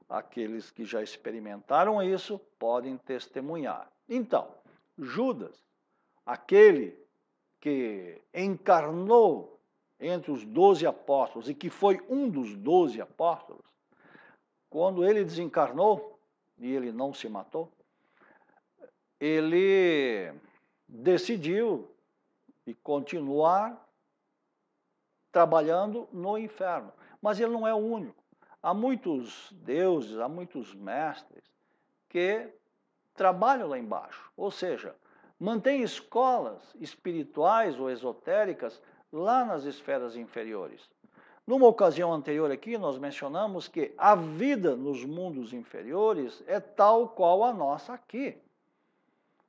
Aqueles que já experimentaram isso podem testemunhar. Então, Judas, aquele que encarnou entre os doze apóstolos e que foi um dos doze apóstolos, quando ele desencarnou e ele não se matou, ele decidiu e continuar trabalhando no inferno. Mas ele não é o único. Há muitos deuses, há muitos mestres que trabalham lá embaixo. Ou seja, mantém escolas espirituais ou esotéricas lá nas esferas inferiores. Numa ocasião anterior aqui, nós mencionamos que a vida nos mundos inferiores é tal qual a nossa aqui.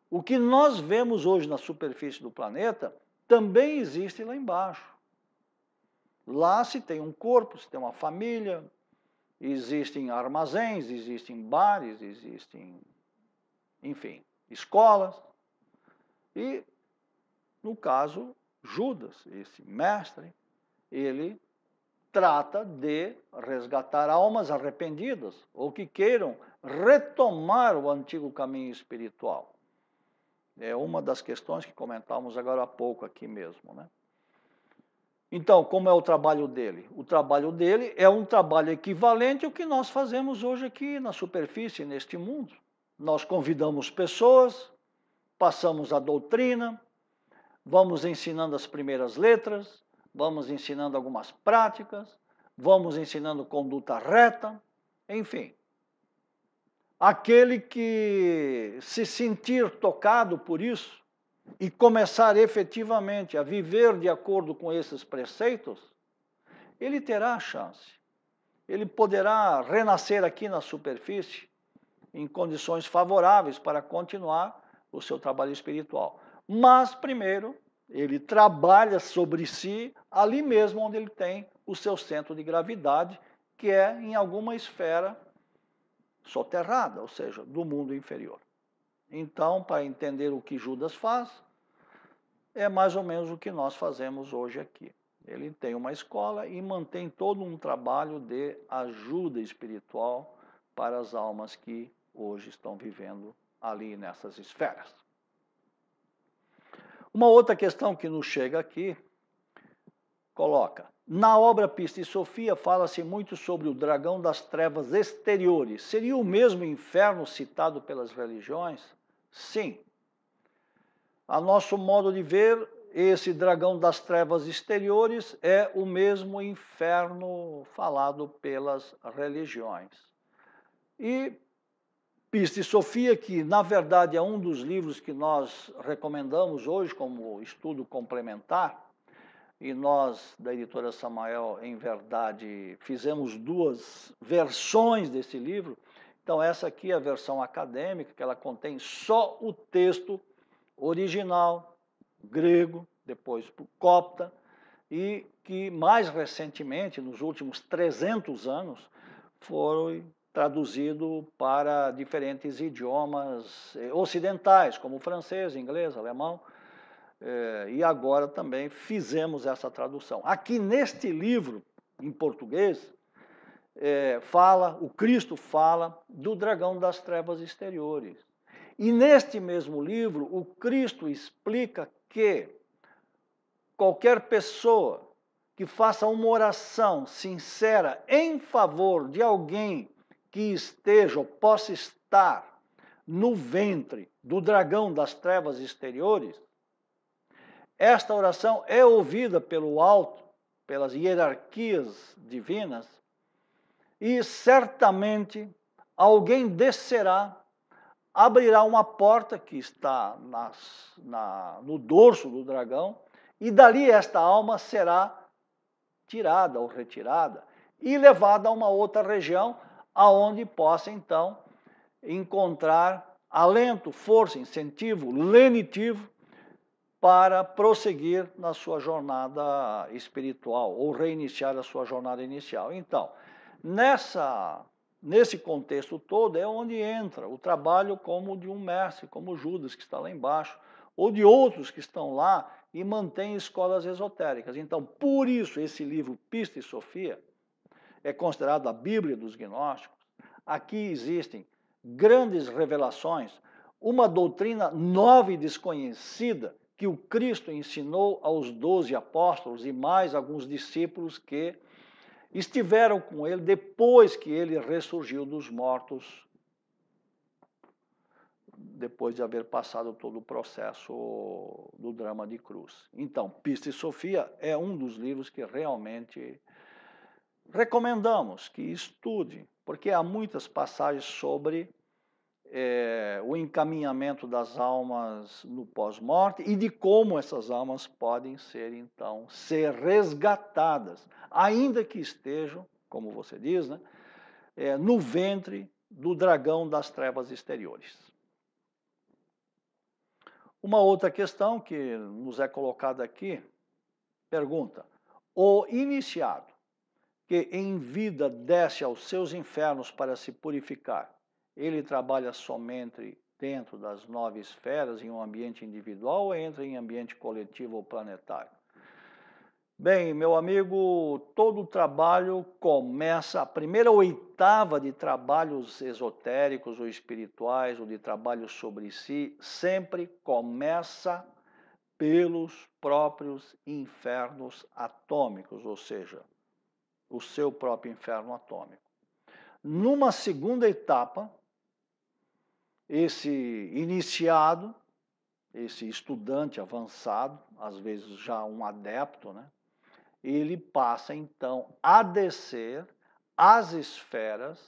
O que nós vemos hoje na superfície do planeta também existe lá embaixo. Lá se tem um corpo, se tem uma família, existem armazéns, existem bares, existem enfim, escolas. E, no caso, Judas, esse mestre, ele trata de resgatar almas arrependidas ou que queiram retomar o antigo caminho espiritual. É uma das questões que comentávamos agora há pouco aqui mesmo, né? Então, como é o trabalho dele? O trabalho dele é um trabalho equivalente ao que nós fazemos hoje aqui na superfície, neste mundo. Nós convidamos pessoas, passamos a doutrina, vamos ensinando as primeiras letras, vamos ensinando algumas práticas, vamos ensinando conduta reta, enfim. Aquele que se sentir tocado por isso e começar efetivamente a viver de acordo com esses preceitos, ele terá a chance. Ele poderá renascer aqui na superfície em condições favoráveis para continuar o seu trabalho espiritual. Mas, primeiro, ele trabalha sobre si ali mesmo onde ele tem o seu centro de gravidade, que é em alguma esfera soterrada, ou seja, do mundo inferior. Então, para entender o que Judas faz, é mais ou menos o que nós fazemos hoje aqui. Ele tem uma escola e mantém todo um trabalho de ajuda espiritual para as almas que hoje estão vivendo ali nessas esferas. Uma outra questão que nos chega aqui coloca: na obra Pista e Sofia fala-se muito sobre o dragão das trevas exteriores. Seria o mesmo inferno citado pelas religiões? Sim. A nosso modo de ver, esse dragão das trevas exteriores é o mesmo inferno falado pelas religiões. E Pista e Sofia, que na verdade é um dos livros que nós recomendamos hoje como estudo complementar, e nós da editora Samael, em verdade, fizemos duas versões desse livro. Então, essa aqui é a versão acadêmica, que ela contém só o texto original, grego, depois para o copta, e que mais recentemente, nos últimos 300 anos, foi traduzido para diferentes idiomas eh, ocidentais, como francês, inglês, alemão, eh, e agora também fizemos essa tradução. Aqui neste livro, em português, eh, fala, o Cristo fala do dragão das trevas exteriores. E neste mesmo livro, o Cristo explica que qualquer pessoa que faça uma oração sincera em favor de alguém que esteja ou possa estar no ventre do dragão das trevas exteriores, esta oração é ouvida pelo alto, pelas hierarquias divinas, e certamente alguém descerá, abrirá uma porta que está nas, na, no dorso do dragão, e dali esta alma será tirada ou retirada e levada a uma outra região aonde possa então encontrar alento, força, incentivo, lenitivo para prosseguir na sua jornada espiritual ou reiniciar a sua jornada inicial. Então, nessa nesse contexto todo é onde entra o trabalho como de um mestre, como Judas que está lá embaixo, ou de outros que estão lá e mantêm escolas esotéricas. Então, por isso esse livro Pista e Sofia é considerado a Bíblia dos gnósticos, aqui existem grandes revelações, uma doutrina nova e desconhecida que o Cristo ensinou aos doze apóstolos e mais alguns discípulos que estiveram com ele depois que ele ressurgiu dos mortos, depois de haver passado todo o processo do drama de cruz. Então, Pista e Sofia é um dos livros que realmente recomendamos que estude, porque há muitas passagens sobre é, o encaminhamento das almas no pós-morte e de como essas almas podem ser, então, ser resgatadas, ainda que estejam, como você diz, né, é, no ventre do dragão das trevas exteriores. Uma outra questão que nos é colocada aqui pergunta: o iniciado que em vida desce aos seus infernos para se purificar. Ele trabalha somente dentro das nove esferas, em um ambiente individual ou entra em ambiente coletivo ou planetário? Bem, meu amigo, todo trabalho começa, a primeira oitava de trabalhos esotéricos ou espirituais, ou de trabalho sobre si, sempre começa pelos próprios infernos atômicos, ou seja, o seu próprio inferno atômico. Numa segunda etapa, esse iniciado, esse estudante avançado, às vezes já um adepto, né? ele passa então a descer as esferas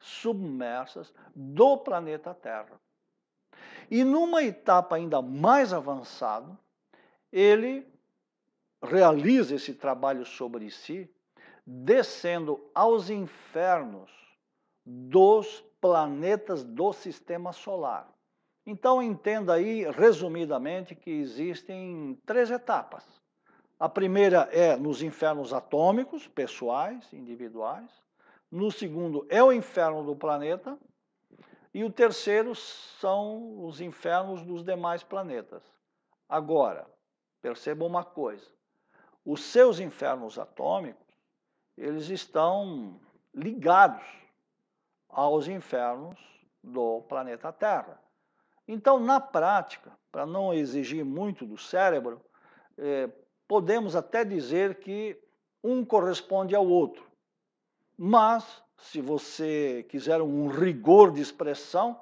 submersas do planeta Terra. E numa etapa ainda mais avançada, ele realiza esse trabalho sobre si, descendo aos infernos dos planetas do sistema solar. Então, entenda aí, resumidamente, que existem três etapas. A primeira é nos infernos atômicos, pessoais, individuais. No segundo é o inferno do planeta. E o terceiro são os infernos dos demais planetas. Agora, perceba uma coisa: os seus infernos atômicos eles estão ligados aos infernos do planeta Terra. Então, na prática, para não exigir muito do cérebro, é, podemos até dizer que um corresponde ao outro. Mas, se você quiser um rigor de expressão,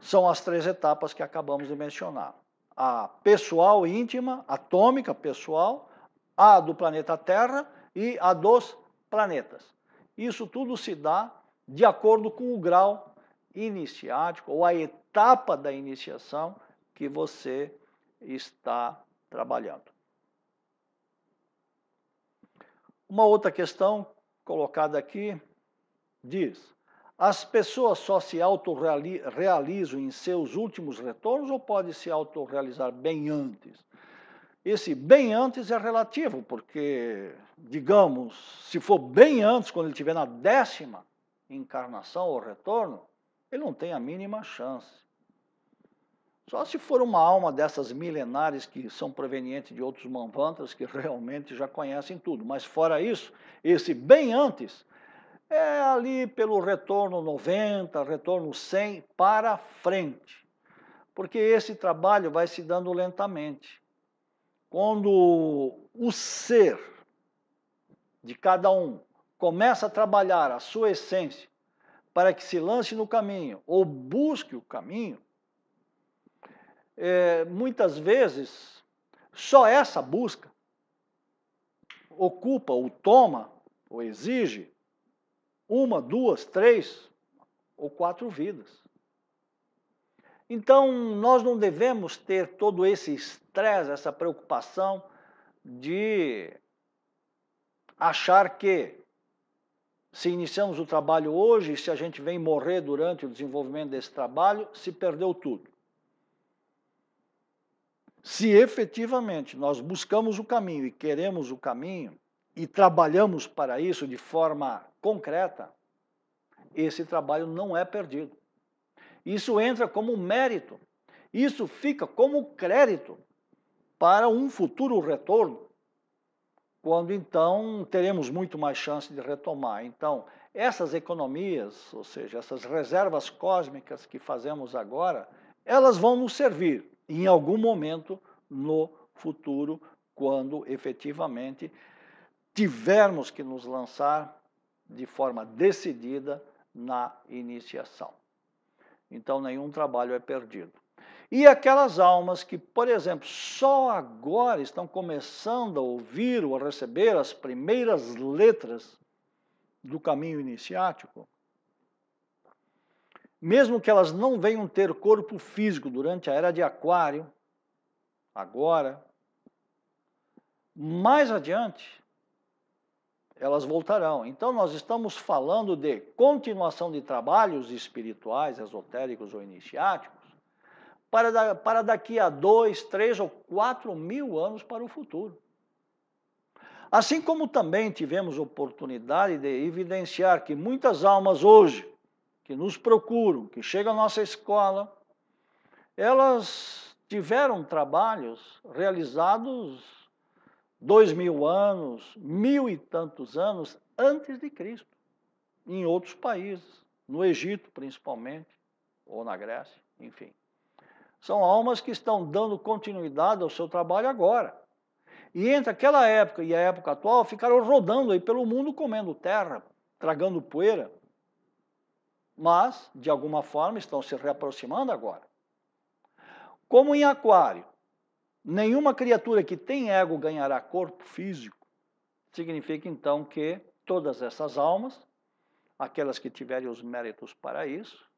são as três etapas que acabamos de mencionar: a pessoal íntima, atômica, pessoal, a do planeta Terra e a dos planetas. Isso tudo se dá de acordo com o grau iniciático ou a etapa da iniciação que você está trabalhando. Uma outra questão colocada aqui diz: as pessoas só se autorrealizam em seus últimos retornos ou podem se autorrealizar bem antes? Esse bem antes é relativo, porque digamos, se for bem antes, quando ele estiver na décima encarnação ou retorno, ele não tem a mínima chance. Só se for uma alma dessas milenares que são provenientes de outros manvantras que realmente já conhecem tudo. Mas fora isso, esse bem antes é ali pelo retorno 90, retorno 100 para frente. Porque esse trabalho vai se dando lentamente. Quando o ser de cada um começa a trabalhar a sua essência para que se lance no caminho ou busque o caminho, é, muitas vezes só essa busca ocupa ou toma ou exige uma, duas, três ou quatro vidas. Então, nós não devemos ter todo esse estresse, essa preocupação de achar que se iniciamos o trabalho hoje, se a gente vem morrer durante o desenvolvimento desse trabalho, se perdeu tudo. Se efetivamente nós buscamos o caminho e queremos o caminho e trabalhamos para isso de forma concreta, esse trabalho não é perdido. Isso entra como mérito, isso fica como crédito para um futuro retorno quando então teremos muito mais chance de retomar. Então, essas economias, ou seja, essas reservas cósmicas que fazemos agora, elas vão nos servir em algum momento no futuro, quando efetivamente tivermos que nos lançar de forma decidida na iniciação. Então, nenhum trabalho é perdido. E aquelas almas que, por exemplo, só agora estão começando a ouvir ou a receber as primeiras letras do caminho iniciático, mesmo que elas não venham ter corpo físico durante a era de Aquário, agora, mais adiante, elas voltarão. Então, nós estamos falando de continuação de trabalhos espirituais, esotéricos ou iniciáticos para, da, para daqui a dois, três ou quatro mil anos para o futuro. Assim como também tivemos oportunidade de evidenciar que muitas almas hoje que nos procuram, que chegam à nossa escola, elas tiveram trabalhos realizados dois mil anos, mil e tantos anos antes de Cristo, em outros países, no Egito principalmente, ou na Grécia, enfim. São almas que estão dando continuidade ao seu trabalho agora. E entre aquela época e a época atual, ficaram rodando aí pelo mundo comendo terra, tragando poeira. Mas, de alguma forma, estão se reaproximando agora. Como em Aquário, nenhuma criatura que tem ego ganhará corpo físico, significa então que todas essas almas, aquelas que tiverem os méritos para isso,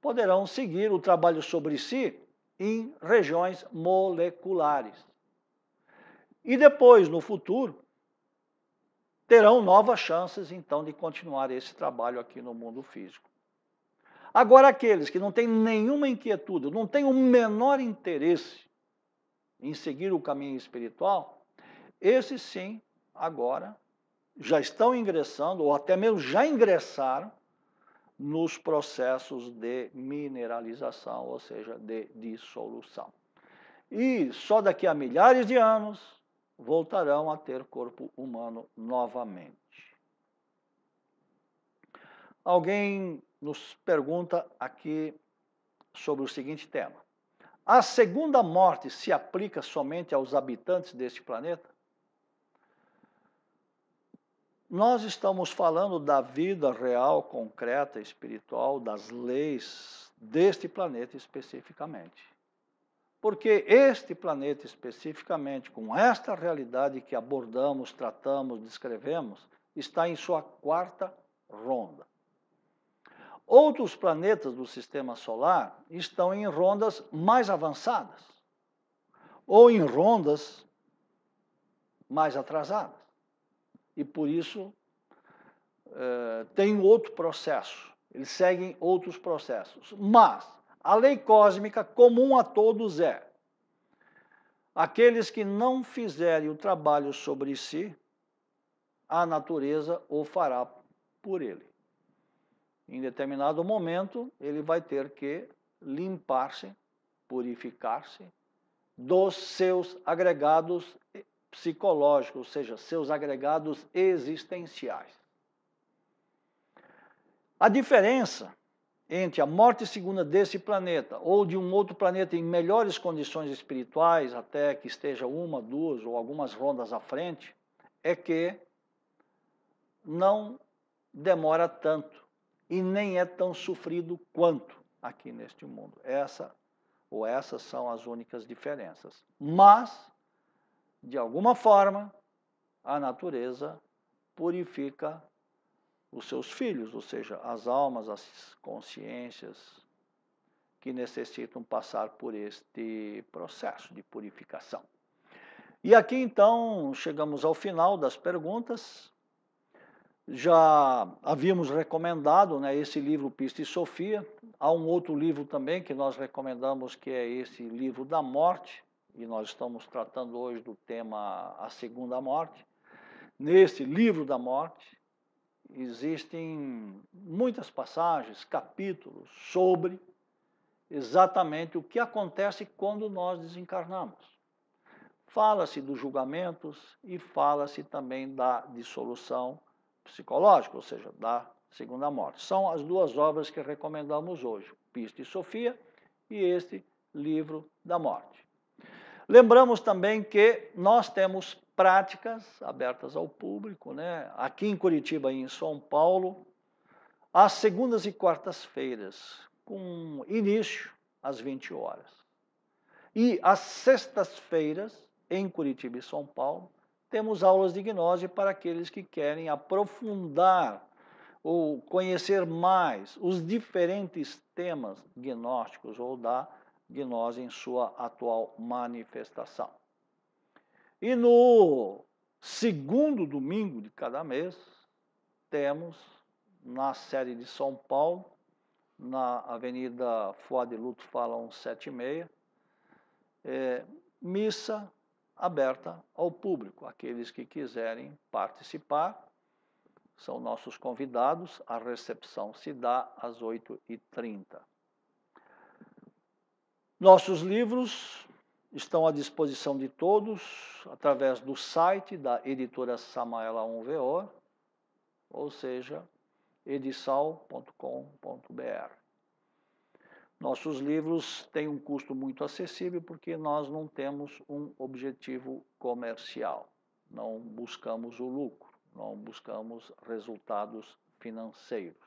poderão seguir o trabalho sobre si em regiões moleculares. E depois, no futuro, terão novas chances, então, de continuar esse trabalho aqui no mundo físico. Agora, aqueles que não têm nenhuma inquietude, não têm o menor interesse em seguir o caminho espiritual, esses sim, agora, já estão ingressando, ou até mesmo já ingressaram, nos processos de mineralização, ou seja, de dissolução. E só daqui a milhares de anos voltarão a ter corpo humano novamente. Alguém nos pergunta aqui sobre o seguinte tema: a segunda morte se aplica somente aos habitantes deste planeta? Nós estamos falando da vida real, concreta, espiritual, das leis deste planeta especificamente. Porque este planeta especificamente, com esta realidade que abordamos, tratamos, descrevemos, está em sua quarta ronda. Outros planetas do sistema solar estão em rondas mais avançadas ou em rondas mais atrasadas e por isso uh, tem outro processo. Eles seguem outros processos. Mas a lei cósmica comum a todos é: aqueles que não fizerem o trabalho sobre si, a natureza o fará por ele. Em determinado momento, ele vai ter que limpar-se, purificar-se dos seus agregados psicológico, ou seja, seus agregados existenciais. A diferença entre a morte segunda desse planeta ou de um outro planeta em melhores condições espirituais, até que esteja uma, duas ou algumas rondas à frente, é que não demora tanto e nem é tão sofrido quanto aqui neste mundo. Essa ou essas são as únicas diferenças. Mas de alguma forma, a natureza purifica os seus filhos, ou seja, as almas, as consciências que necessitam passar por este processo de purificação. E aqui então chegamos ao final das perguntas. Já havíamos recomendado né, esse livro Pista e Sofia. Há um outro livro também que nós recomendamos, que é esse livro da morte, e nós estamos tratando hoje do tema A Segunda Morte. Nesse livro da morte, existem muitas passagens, capítulos sobre exatamente o que acontece quando nós desencarnamos. Fala-se dos julgamentos e fala-se também da dissolução psicológica, ou seja, da segunda morte. São as duas obras que recomendamos hoje, Pista e Sofia e este Livro da Morte. Lembramos também que nós temos práticas abertas ao público, né? aqui em Curitiba e em São Paulo, às segundas e quartas-feiras, com início às 20 horas. E às sextas-feiras, em Curitiba e São Paulo, temos aulas de gnose para aqueles que querem aprofundar ou conhecer mais os diferentes temas gnósticos ou da gnose em sua atual manifestação. E no segundo domingo de cada mês, temos na série de São Paulo, na Avenida Foi de Luto Fala 176, é, missa aberta ao público. Aqueles que quiserem participar são nossos convidados. A recepção se dá às 8h30. Nossos livros estão à disposição de todos através do site da editora Samaela 1VO, ou seja, edisal.com.br. Nossos livros têm um custo muito acessível porque nós não temos um objetivo comercial, não buscamos o lucro, não buscamos resultados financeiros.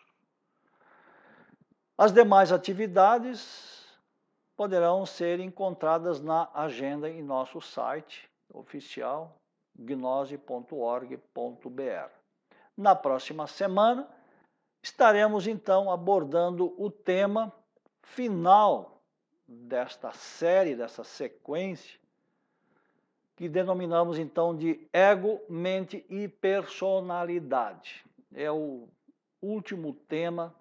As demais atividades poderão ser encontradas na agenda em nosso site oficial gnose.org.br. Na próxima semana estaremos então abordando o tema final desta série, dessa sequência, que denominamos então de ego, mente e personalidade. É o último tema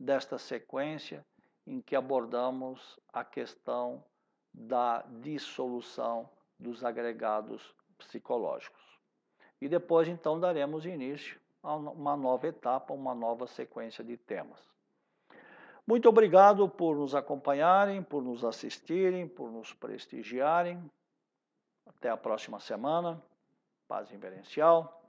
desta sequência em que abordamos a questão da dissolução dos agregados psicológicos. E depois, então, daremos início a uma nova etapa, uma nova sequência de temas. Muito obrigado por nos acompanharem, por nos assistirem, por nos prestigiarem. Até a próxima semana. Paz Inverencial.